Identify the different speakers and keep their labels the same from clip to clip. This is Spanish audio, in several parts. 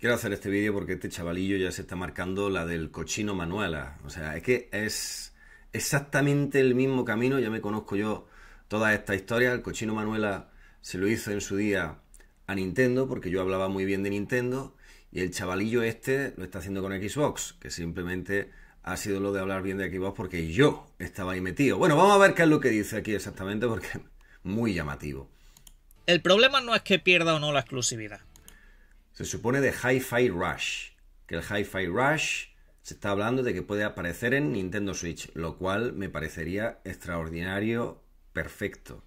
Speaker 1: Quiero hacer este vídeo porque este chavalillo ya se está marcando la del cochino Manuela. O sea, es que es exactamente el mismo camino, ya me conozco yo toda esta historia. El cochino Manuela se lo hizo en su día a Nintendo, porque yo hablaba muy bien de Nintendo, y el chavalillo este lo está haciendo con Xbox, que simplemente ha sido lo de hablar bien de Xbox porque yo estaba ahí metido. Bueno, vamos a ver qué es lo que dice aquí exactamente, porque es muy llamativo.
Speaker 2: El problema no es que pierda o no la exclusividad.
Speaker 1: Se supone de Hi-Fi Rush, que el Hi-Fi Rush se está hablando de que puede aparecer en Nintendo Switch, lo cual me parecería extraordinario, perfecto.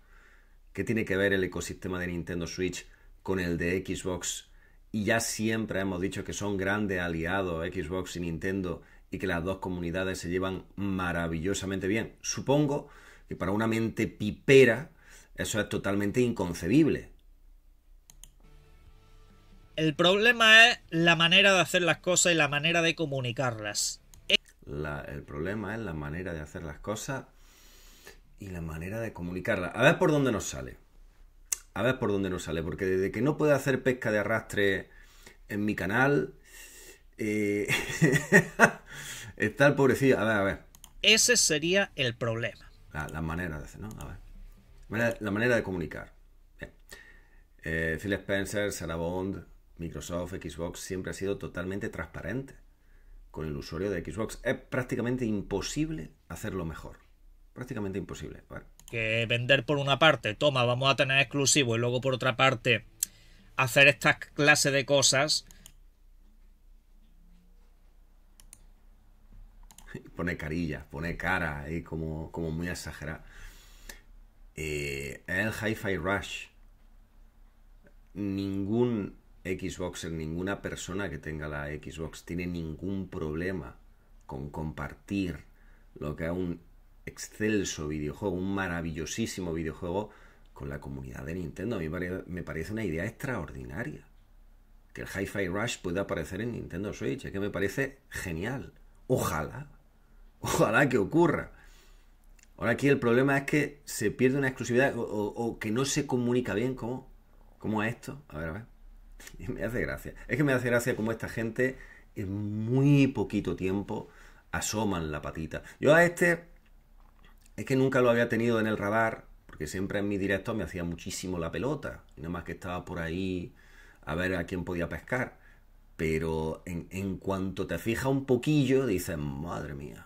Speaker 1: ¿Qué tiene que ver el ecosistema de Nintendo Switch con el de Xbox? Y ya siempre hemos dicho que son grandes aliados Xbox y Nintendo y que las dos comunidades se llevan maravillosamente bien. Supongo que para una mente pipera eso es totalmente inconcebible. El problema
Speaker 2: es la manera de hacer las cosas y la manera de comunicarlas.
Speaker 1: el problema es la manera de hacer las cosas y la manera de comunicarlas. A ver por dónde nos sale. A ver por dónde nos sale. Porque desde que no puedo hacer pesca de arrastre en mi canal... Eh, está el pobrecillo. A ver, a ver.
Speaker 2: Ese sería el problema.
Speaker 1: La, manera de hacer, ¿no? A ver. La manera, de comunicar. Eh, Phil Spencer, Sarah Bond, Microsoft Xbox siempre ha sido totalmente transparente con el usuario de Xbox. Es prácticamente imposible hacerlo mejor. Prácticamente imposible.
Speaker 2: Que vender por una parte, toma, vamos a tener exclusivo y luego por otra parte hacer esta clase de cosas.
Speaker 1: Pone carilla, pone cara, ahí como, como muy exagerada. Eh, el Hi-Fi Rush. Ningún xbox ninguna persona que tenga la Xbox tiene ningún problema con compartir lo que es un excelso videojuego, un maravillosísimo videojuego con la comunidad de Nintendo. A mí me parece una idea extraordinaria. Que el Hi-Fi Rush pueda aparecer en Nintendo Switch, es que me parece genial. Ojalá, ojalá que ocurra. Ahora aquí el problema es que se pierde una exclusividad o, que no se comunica bien. como ¿Cómo es esto? A ver, a ver. me hace gracia. Es que me hace gracia como esta gente en muy poquito tiempo asoman la patita. Yo a este es que nunca lo había tenido en el radar, porque siempre en mi directo me hacía muchísimo la pelota, y nada más que estaba por ahí a ver a quién podía pescar. Pero en, cuanto te fijas un poquillo, dices, madre mía,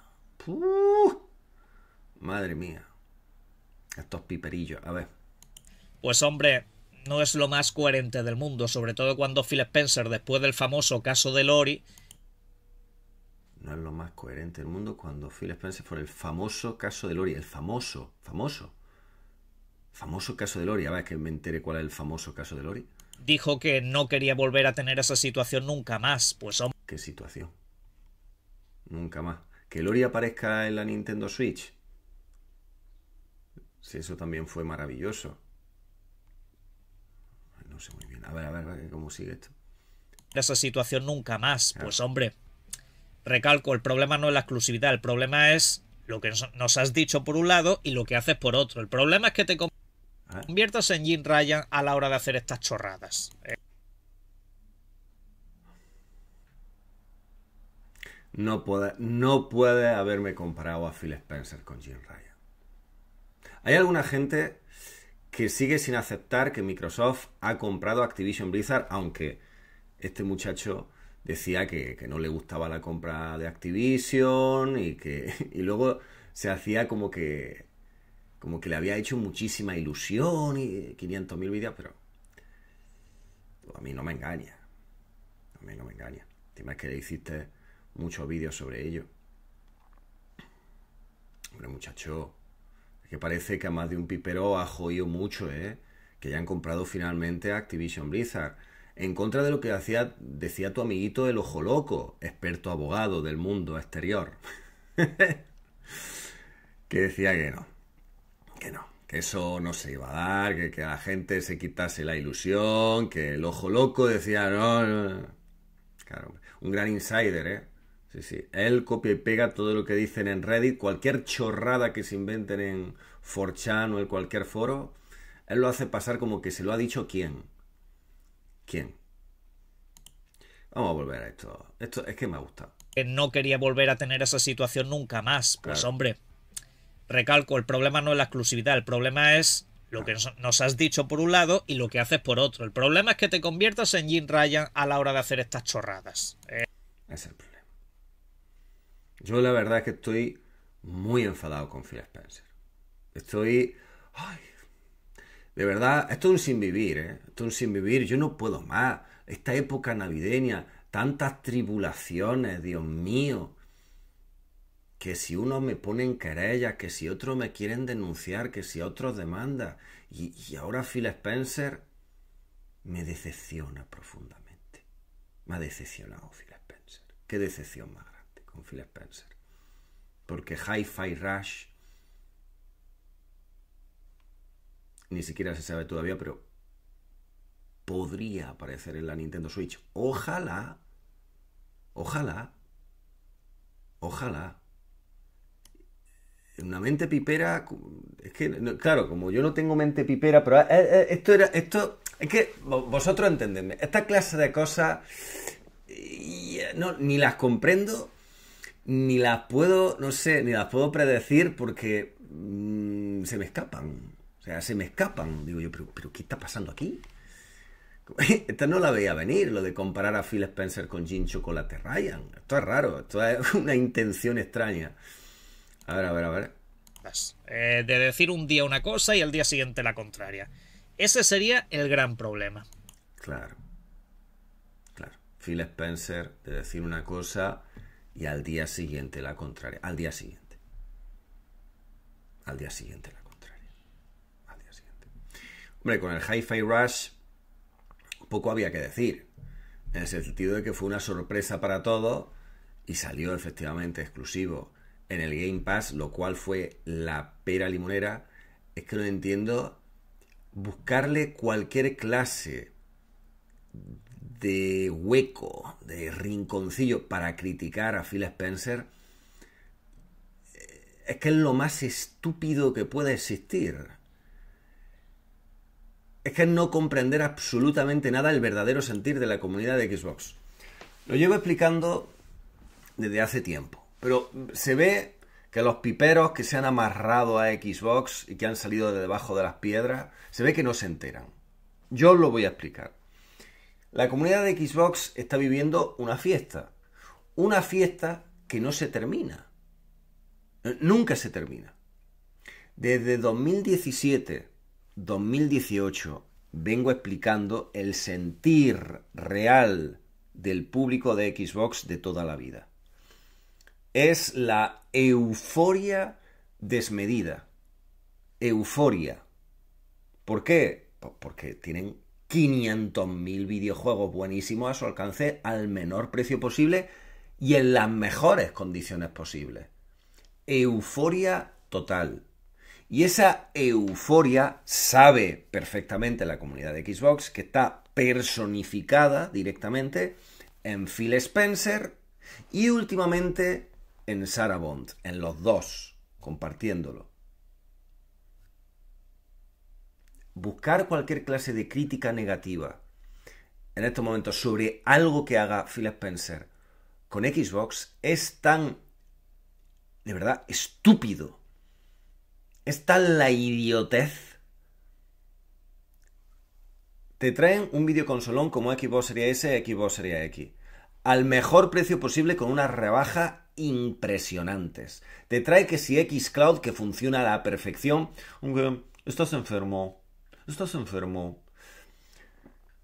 Speaker 1: madre mía, estos piperillos, a ver.
Speaker 2: Pues hombre, no es lo más coherente del mundo, sobre todo cuando Phil Spencer, después del famoso caso de Lori...
Speaker 1: No es lo más coherente del mundo cuando Phil Spencer Fue el famoso caso de Lori, el famoso, famoso. Famoso caso de Lori, a ver que me entere cuál es el famoso caso de Lori.
Speaker 2: Dijo que no quería volver a tener esa situación nunca más, pues hombre... ¿Qué situación?
Speaker 1: Nunca más. ¿Que Lori aparezca en la Nintendo Switch? Si eso también fue maravilloso muy bien. A ver, a ver cómo sigue esto.
Speaker 2: Esa situación nunca más. Pues hombre, recalco, el problema no es la exclusividad, el problema es lo que nos has dicho por un lado y lo que haces por otro. El problema es que te conviertas en Jim Ryan a la hora de hacer estas chorradas. Eh.
Speaker 1: No puede, no puede haberme comparado a Phil Spencer con Jim Ryan. Hay alguna gente que sigue sin aceptar que Microsoft ha comprado Activision Blizzard, aunque este muchacho decía que, no le gustaba la compra de Activision y que luego se hacía como que como que le había hecho muchísima ilusión y 500.000 vídeos, pero a mí no me engaña. A mí no me engaña. es que le hiciste muchos vídeos sobre ello. Hombre, muchacho, que parece que a más de un pipero ha jodido mucho, ¿eh? que ya han comprado finalmente Activision Blizzard. En contra de lo que decía tu amiguito el ojo loco, experto abogado del mundo exterior, que decía que no, que no, que eso no se iba a dar, que, que, a la gente se quitase la ilusión, que el ojo loco decía, no, no, no. Claro, un gran insider, ¿eh? Sí, sí. Él copia y pega todo lo que dicen en Reddit, cualquier chorrada que se inventen en forchan o en cualquier foro, él lo hace pasar como que se lo ha dicho quién. ¿Quién? Vamos a volver a esto. Esto es que me gustado
Speaker 2: Que no quería volver a tener esa situación nunca más. Pues hombre, recalco, el problema no es la exclusividad, el problema es lo que nos has dicho por un lado y lo que haces por otro. El problema es que te conviertas en Jim Ryan a la hora de hacer estas chorradas. Eh,
Speaker 1: es el problema. Yo la verdad es que estoy muy enfadado con Phil Spencer. Estoy... Ay, de verdad, esto es un sinvivir. ¿eh? Esto es un sinvivir. Yo no puedo más. Esta época navideña, tantas tribulaciones, Dios mío. Que si uno me pone en querellas, que si otros me quieren denunciar, que si otros demanda. Y, y ahora Phil Spencer me decepciona profundamente. Me ha decepcionado Phil Spencer. Qué decepción más grande con Phil Spencer. Porque Hi-Fi Rush ni siquiera se sabe todavía, pero podría aparecer en la Nintendo Switch. Ojalá, ojalá, ojalá. Una mente pipera, es que, claro, como yo no tengo mente pipera, pero eh, eh, eh, esto era, esto, es que vosotros entendedme, esta clase de cosas no, ni las comprendo ni las puedo, no sé, ni las puedo predecir porque mm, se me escapan. O sea, se me escapan. Digo yo, pero, pero ¿qué está pasando aquí? Esta no la veía venir, lo de comparar a Phil Spencer con Gin Chocolate Ryan. Esto es raro, esto es una intención extraña. A ver, a ver, a ver. Pues,
Speaker 2: eh, de decir un día una cosa y al día siguiente la contraria. Ese sería el gran problema.
Speaker 1: Claro. Claro. Phil Spencer, de decir una cosa y al día siguiente la contraria. Al día siguiente. Al día siguiente la contraria. Al día siguiente. Hombre, con el Hi-Fi Rush poco había que decir. En el sentido de que fue una sorpresa para todos y salió efectivamente exclusivo en el Game Pass, lo cual fue la pera limonera. Es que no entiendo buscarle cualquier clase de hueco, de rinconcillo para criticar a Phil Spencer, eh, es que es lo más estúpido que puede existir. Es que es no comprender absolutamente nada el verdadero sentir de la comunidad de Xbox. Lo llevo explicando desde hace tiempo, pero se ve que los piperos que se han amarrado a Xbox y que han salido de debajo de las piedras, se ve que no se enteran. Yo lo voy a explicar. La comunidad de Xbox está viviendo una fiesta. Una fiesta que no se termina. Eh, nunca se termina. Desde 2017, 2018, vengo explicando el sentir real del público de Xbox de toda la vida. Es la euforia desmedida. Euforia. ¿Por qué? Porque tienen 500.000 videojuegos buenísimos a su alcance al menor precio posible y en las mejores condiciones posibles. Euforia total. Y esa euforia sabe perfectamente la comunidad de Xbox que está personificada directamente en Phil Spencer y últimamente en Sarah Bond, en los dos, compartiéndolo. buscar cualquier clase de crítica negativa en estos momentos sobre algo que haga Phil Spencer con Xbox es tan, de verdad, estúpido. Es tan la idiotez. Te traen un videoconsolón como Xbox Series S, Xbox Series X. Al mejor precio posible con una rebaja impresionantes. Te trae que si Xcloud, que funciona a la perfección, estás enfermo, estás enfermo.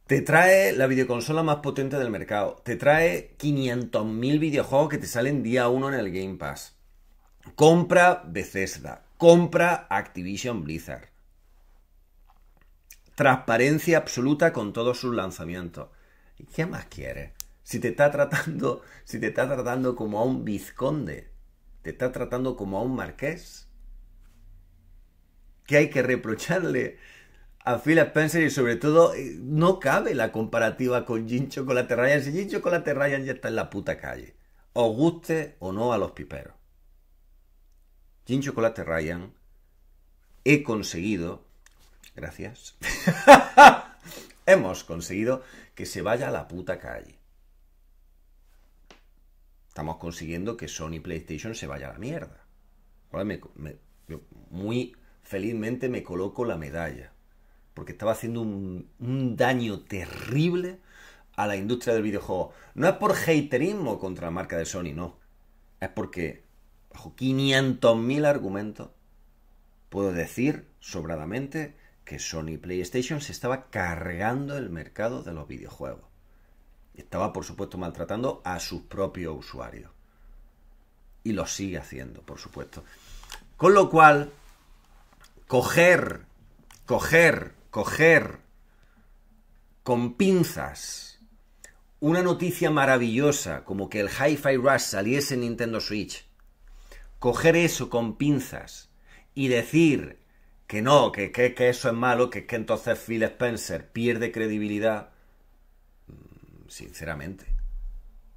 Speaker 1: Te trae la videoconsola más potente del mercado. Te trae 500.000 videojuegos que te salen día uno en el Game Pass. Compra Bethesda. Compra Activision Blizzard. Transparencia absoluta con todos sus lanzamientos. ¿Y qué más quieres? Si te está tratando, si te está tratando como a un vizconde, te está tratando como a un marqués. ¿Qué hay que reprocharle? a Phil Spencer y sobre todo eh, no cabe la comparativa con Gin Chocolate Ryan. Si Gin Chocolate Ryan ya está en la puta calle, os guste o no a los piperos. Gin Chocolate Ryan he conseguido, gracias, hemos conseguido que se vaya a la puta calle. Estamos consiguiendo que Sony PlayStation se vaya a la mierda. muy felizmente me coloco la medalla porque estaba haciendo un, daño terrible a la industria del videojuego. No es por haterismo contra la marca de Sony, no. Es porque, bajo 500.000 argumentos, puedo decir sobradamente que Sony PlayStation se estaba cargando el mercado de los videojuegos. Estaba, por supuesto, maltratando a sus propios usuarios. Y lo sigue haciendo, por supuesto. Con lo cual, coger, coger coger con pinzas una noticia maravillosa como que el Hi-Fi Rush saliese en Nintendo Switch, coger eso con pinzas y decir que no, que, que eso es malo, que, que entonces Phil Spencer pierde credibilidad, mm, sinceramente,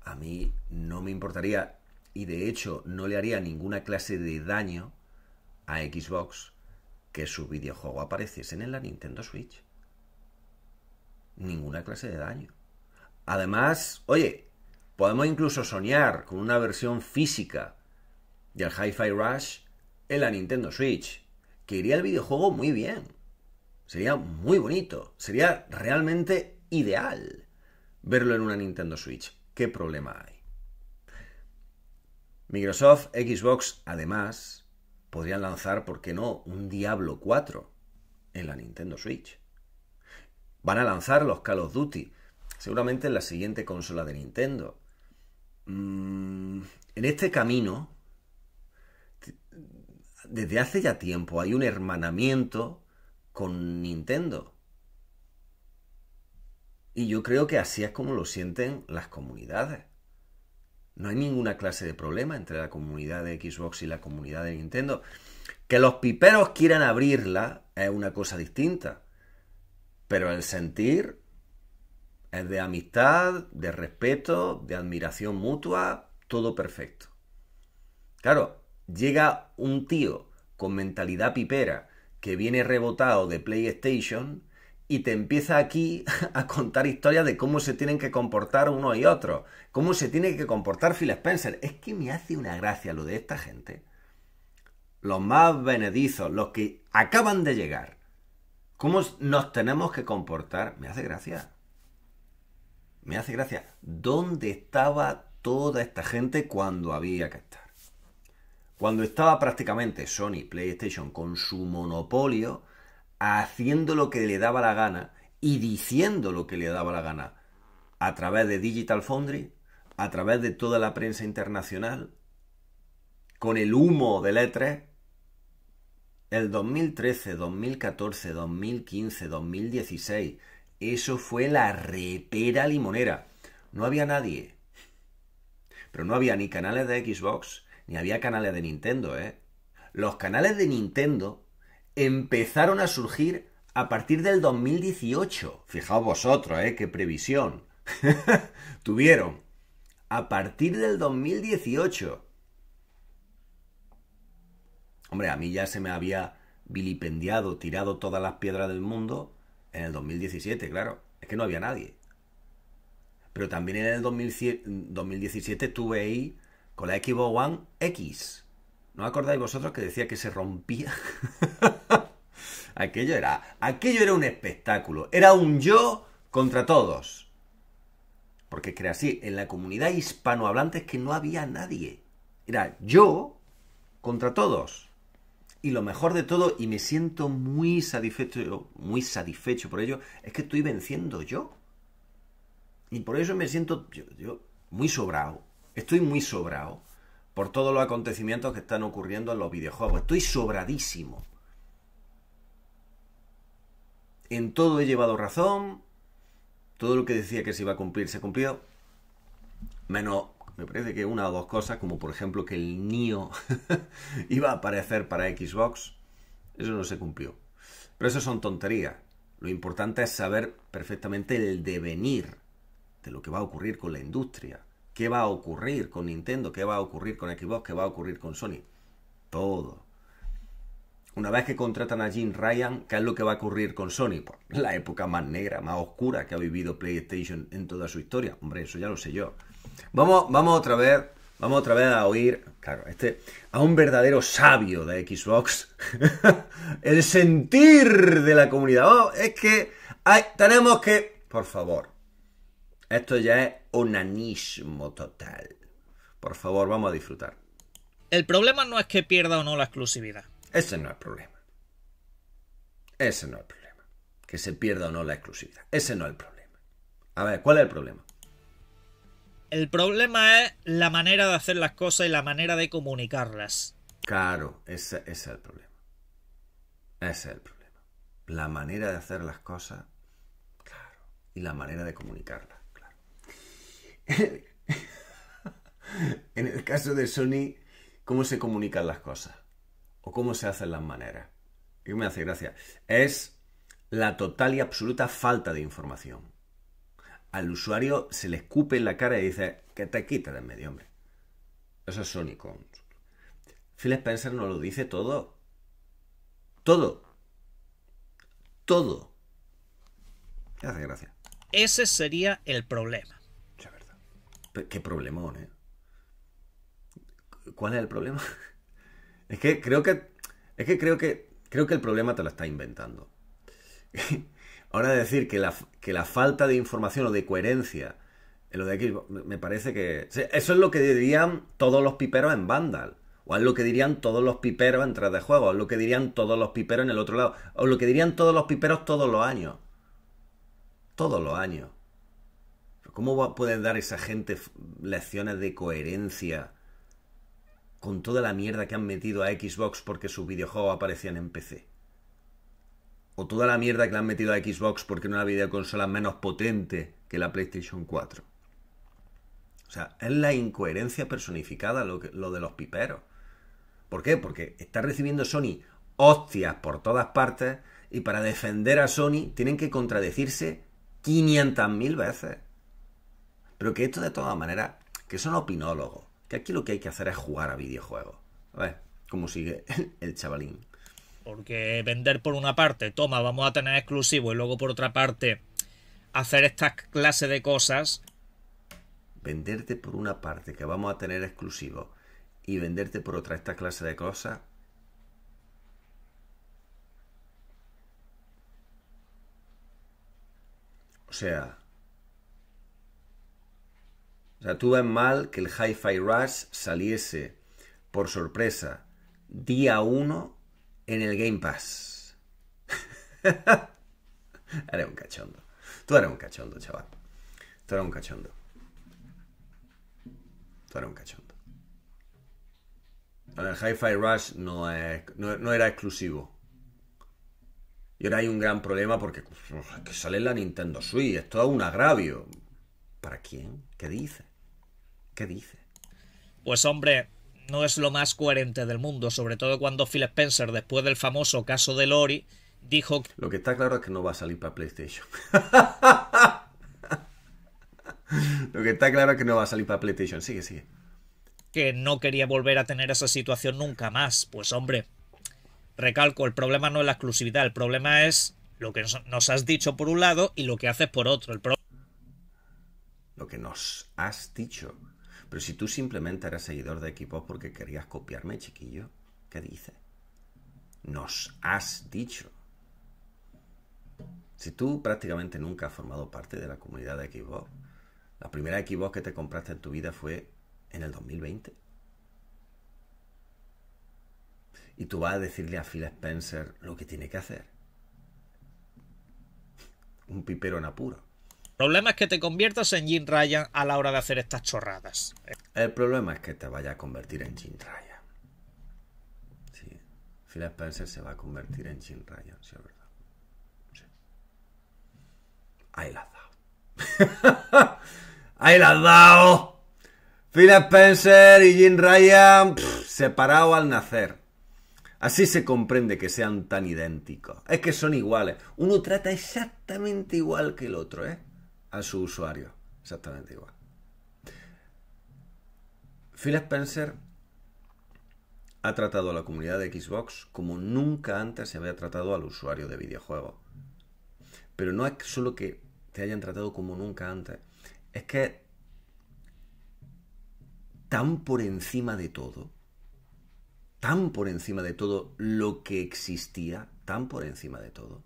Speaker 1: a mí no me importaría y de hecho no le haría ninguna clase de daño a Xbox que su videojuego apareciese en la Nintendo Switch. Ninguna clase de daño. Además, oye, podemos incluso soñar con una versión física del Hi-Fi Rush en la Nintendo Switch, que iría el videojuego muy bien. Sería muy bonito, sería realmente ideal verlo en una Nintendo Switch. ¿Qué problema hay? Microsoft Xbox, además, podrían lanzar, ¿por qué no?, un Diablo 4 en la Nintendo Switch. Van a lanzar los Call of Duty, seguramente en la siguiente consola de Nintendo. Mm, en este camino, desde hace ya tiempo hay un hermanamiento con Nintendo. Y yo creo que así es como lo sienten las comunidades. No hay ninguna clase de problema entre la comunidad de Xbox y la comunidad de Nintendo. Que los piperos quieran abrirla es una cosa distinta. Pero el sentir es de amistad, de respeto, de admiración mutua, todo perfecto. Claro, llega un tío con mentalidad pipera que viene rebotado de PlayStation y te empieza aquí a contar historias de cómo se tienen que comportar uno y otro, cómo se tiene que comportar Phil Spencer. Es que me hace una gracia lo de esta gente. Los más benedizos, los que acaban de llegar. ¿Cómo nos tenemos que comportar? Me hace gracia. Me hace gracia. ¿Dónde estaba toda esta gente cuando había que estar? Cuando estaba prácticamente Sony PlayStation con su monopolio haciendo lo que le daba la gana y diciendo lo que le daba la gana a través de Digital Foundry, a través de toda la prensa internacional, con el humo del E3, el 2013, 2014, 2015, 2016, eso fue la repera limonera. No había nadie. Pero no había ni canales de Xbox, ni había canales de Nintendo, ¿eh? Los canales de Nintendo empezaron a surgir a partir del 2018. Fijaos vosotros, ¿eh? Qué previsión. Tuvieron. A partir del 2018. Hombre, a mí ya se me había vilipendiado, tirado todas las piedras del mundo en el 2017, claro. Es que no había nadie. Pero también en el 2017 tuve ahí con la Xbox One X. ¿No acordáis vosotros que decía que se rompía? Aquello era, aquello era un espectáculo, era un yo contra todos. Porque es así, en la comunidad hispanohablante es que no había nadie. Era yo contra todos. Y lo mejor de todo, y me siento muy satisfecho, muy satisfecho por ello, es que estoy venciendo yo. Y por eso me siento yo muy sobrado. Estoy muy sobrado por todos los acontecimientos que están ocurriendo en los videojuegos. Estoy sobradísimo en todo he llevado razón, todo lo que decía que se iba a cumplir se cumplió, menos me parece que una o dos cosas, como por ejemplo que el NIO iba a aparecer para Xbox, eso no se cumplió. Pero eso son tonterías. Lo importante es saber perfectamente el devenir de lo que va a ocurrir con la industria. ¿Qué va a ocurrir con Nintendo? ¿Qué va a ocurrir con Xbox? ¿Qué va a ocurrir con Sony? Todo una vez que contratan a Jim Ryan, ¿qué es lo que va a ocurrir con Sony? Pues, la época más negra, más oscura que ha vivido PlayStation en toda su historia. Hombre, eso ya lo sé yo. Vamos, vamos otra vez, vamos otra vez a oír, claro, este, a un verdadero sabio de Xbox. El sentir de la comunidad. Oh, es que tenemos que, por favor, esto ya es onanismo total. Por favor, vamos a disfrutar.
Speaker 2: El problema no es que pierda o no la exclusividad.
Speaker 1: Ese no es el problema. Ese no es el problema. Que se pierda o no la exclusividad. Ese no es el problema. A ver, ¿cuál es el problema?
Speaker 2: El problema es la manera de hacer las cosas y la manera de comunicarlas.
Speaker 1: Claro, ese, es el problema. Ese es el problema. La manera de hacer las cosas, claro. Y la manera de comunicarlas, claro. en el caso de Sony, ¿cómo se comunican las cosas? o cómo se hacen las maneras. Y me hace gracia. Es la total y absoluta falta de información. Al usuario se le escupe en la cara y dice que te quita del medio, hombre. Eso es Sonic. Cons. Phil Spencer nos lo dice todo. Todo. Todo. Me hace gracia. Ese sería
Speaker 2: el problema.
Speaker 1: verdad. Qué problemón, ¿eh? ¿Cuál es el problema? Es que creo que. Es que creo que. Creo que el problema te lo está inventando. Ahora decir que la, que la falta de información o de coherencia lo de aquí. me parece que. eso es lo que dirían todos los piperos en Vandal. O es lo que dirían todos los piperos en tras de juego. O es lo que dirían todos los piperos en el otro lado. O lo que dirían todos los piperos todos los años. Todos los años. ¿Cómo pueden dar esa gente lecciones de coherencia? con toda la mierda que han metido a Xbox porque sus videojuegos aparecían en PC. O toda la mierda que le han metido a Xbox porque no era una videoconsola menos potente que la PlayStation 4. O sea, es la incoherencia personificada lo, lo de los piperos. ¿Por qué? Porque está recibiendo Sony hostias por todas partes y para defender a Sony tienen que contradecirse 500.000 veces. Pero que esto de todas maneras, que son opinólogos, que aquí lo que hay que hacer es jugar a videojuegos. A ver cómo sigue el chavalín.
Speaker 2: Porque vender por una parte, toma, vamos a tener exclusivo, y luego por otra parte, hacer esta clase de cosas.
Speaker 1: Venderte por una parte que vamos a tener exclusivo y venderte por otra esta clase de cosas. O sea, o sea, tuve mal que el Hi-Fi Rush saliese por sorpresa día 1 en el Game Pass. Eres un cachondo. Tú eres un cachondo, chaval. Tú eres un cachondo. Tú eres un cachondo. el Hi-Fi Rush no, no, era exclusivo. Y ahora hay un gran problema porque que sale la Nintendo Switch. Esto es un agravio. ¿Para quién? ¿Qué dices? dice?
Speaker 2: Pues hombre, no es lo más coherente del mundo, sobre todo cuando Phil Spencer, después del famoso caso de Lori, dijo... Que...
Speaker 1: Lo que está claro es que no va a salir para PlayStation. lo que está claro es que no va a salir para PlayStation. Sigue, sigue.
Speaker 2: Que no quería volver a tener esa situación nunca más. Pues hombre, recalco, el problema no es la exclusividad, el problema es lo que nos has dicho por un lado y lo que haces por otro. El
Speaker 1: Lo que nos has dicho. Pero si tú simplemente eras seguidor de equipos porque querías copiarme, chiquillo, ¿qué dices? Nos has dicho. Si tú prácticamente nunca has formado parte de la comunidad de Xbox, la primera Xbox que te compraste en tu vida fue en el 2020. Y tú vas a decirle a Phil Spencer lo que tiene que hacer. Un pipero en apuro. El
Speaker 2: problema es que te conviertas en Jim Ryan a la hora de hacer estas chorradas.
Speaker 1: El problema es que te vaya a convertir en Jim Ryan. Sí. Phil Spencer se va a convertir en Jim Ryan, sí, es verdad. Sí. Ahí la has dado. Ahí la has dado. Phil Spencer y Jim Ryan separados al nacer. Así se comprende que sean tan idénticos. Es que son iguales. Uno trata exactamente igual que el otro, ¿eh? a su usuario. Exactamente igual. Phil Spencer ha tratado a la comunidad de Xbox como nunca antes se había tratado al usuario de videojuegos. Pero no es solo que te hayan tratado como nunca antes, es que tan por encima de todo, tan por encima de todo lo que existía, tan por encima de todo,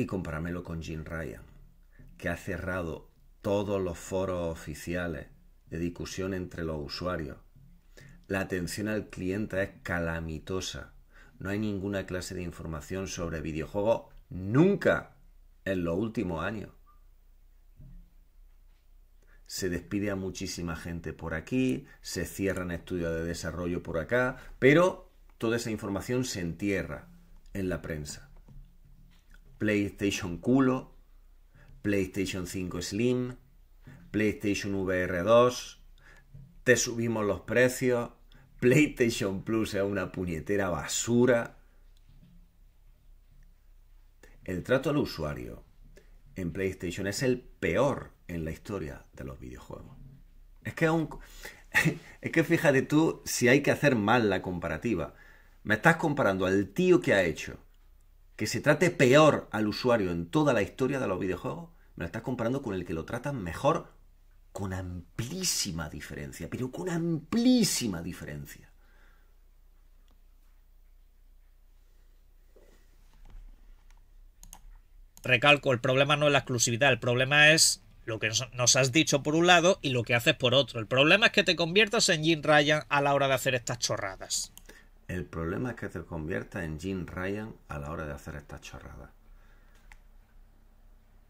Speaker 1: y compármelo con Jim Ryan, que ha cerrado todos los foros oficiales de discusión entre los usuarios. La atención al cliente es calamitosa. No hay ninguna clase de información sobre videojuegos nunca en los últimos años. Se despide a muchísima gente por aquí, se cierran estudios de desarrollo por acá, pero toda esa información se entierra en la prensa. PlayStation culo, PlayStation 5 Slim, PlayStation VR 2, te subimos los precios, PlayStation Plus es una puñetera basura. El trato al usuario en PlayStation es el peor en la historia de los videojuegos. Es que Es que fíjate tú si hay que hacer mal la comparativa. Me estás comparando al tío que ha hecho que se trate peor al usuario en toda la historia de los videojuegos, me lo estás comparando con el que lo tratan mejor con amplísima diferencia, pero con amplísima diferencia.
Speaker 2: Recalco, el problema no es la exclusividad, el problema es lo que nos has dicho por un lado y lo que haces por otro. El problema es que te conviertas en Jim Ryan a la hora de hacer estas chorradas.
Speaker 1: El problema es que te convierta en Jim Ryan a la hora de hacer esta chorrada.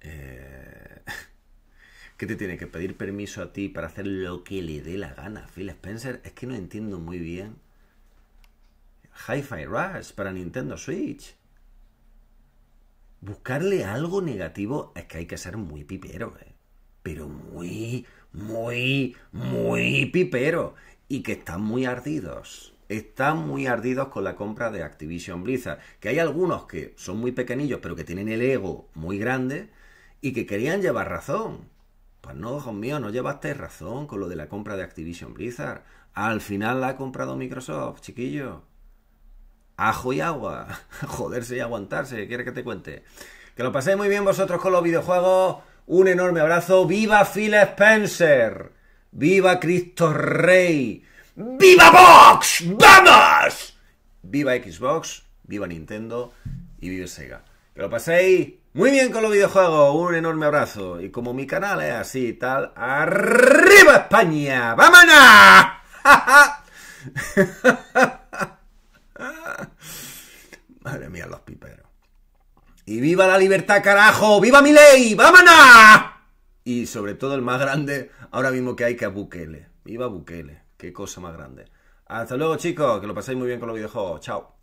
Speaker 1: Eh... ¿Qué te tiene que pedir permiso a ti para hacer lo que le dé la gana, Phil Spencer? Es que no entiendo muy bien. Hi-Fi Rush para Nintendo Switch. Buscarle algo negativo es que hay que ser muy pipero, eh. pero muy, muy, muy pipero. Y que están muy ardidos están muy ardidos con la compra de Activision Blizzard. Que hay algunos que son muy pequeñillos, pero que tienen el ego muy grande y que querían llevar razón. Pues no, hijos mío, no llevaste razón con lo de la compra de Activision Blizzard. Al final la ha comprado Microsoft, chiquillo. Ajo y agua. Joderse y aguantarse, quiere que te cuente? Que lo paséis muy bien vosotros con los videojuegos. Un enorme abrazo. ¡Viva Phil Spencer! ¡Viva Cristo Rey! ¡Viva Vox! ¡Vamos! Viva Xbox, viva Nintendo y viva Sega. Que lo paséis muy bien con los videojuegos. Un enorme abrazo. Y como mi canal es así y tal, ¡arriba España! ¡Vámonos! Madre mía, los piperos. Y viva la libertad, carajo. ¡Viva mi ley! ¡Vámonos! Y sobre todo el más grande ahora mismo que hay que a Bukele. ¡Viva Bukele! Qué cosa más grande. Hasta luego, chicos. Que lo paséis muy bien con los videojuegos. Chao.